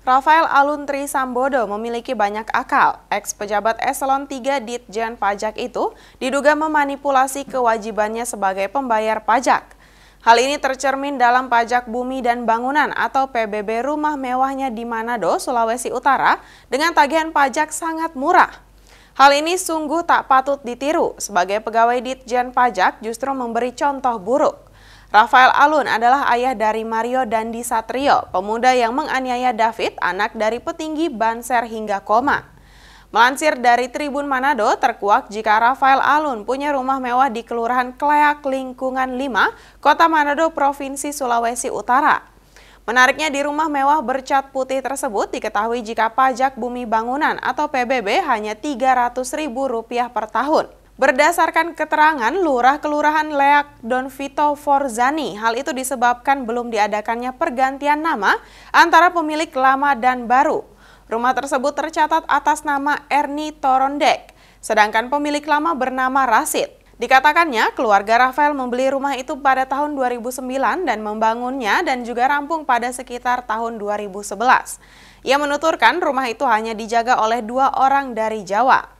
Rafael Aluntri Sambodo memiliki banyak akal. Ex-pejabat Eselon 3 Ditjen Pajak itu diduga memanipulasi kewajibannya sebagai pembayar pajak. Hal ini tercermin dalam pajak bumi dan bangunan atau PBB rumah mewahnya di Manado, Sulawesi Utara dengan tagihan pajak sangat murah. Hal ini sungguh tak patut ditiru, sebagai pegawai Ditjen Pajak justru memberi contoh buruk. Rafael Alun adalah ayah dari Mario Dandi Satrio, pemuda yang menganiaya David, anak dari petinggi Banser hingga koma. Melansir dari Tribun Manado, terkuak jika Rafael Alun punya rumah mewah di Kelurahan Kleak, Lingkungan 5, Kota Manado, Provinsi Sulawesi Utara. Menariknya di rumah mewah bercat putih tersebut diketahui jika pajak bumi bangunan atau PBB hanya Rp300.000 per tahun. Berdasarkan keterangan Lurah Kelurahan Leak Don Vito Forzani, hal itu disebabkan belum diadakannya pergantian nama antara pemilik lama dan baru. Rumah tersebut tercatat atas nama Erni Torondek, sedangkan pemilik lama bernama Rasid. Dikatakannya, keluarga Rafael membeli rumah itu pada tahun 2009 dan membangunnya dan juga rampung pada sekitar tahun 2011. Ia menuturkan rumah itu hanya dijaga oleh dua orang dari Jawa.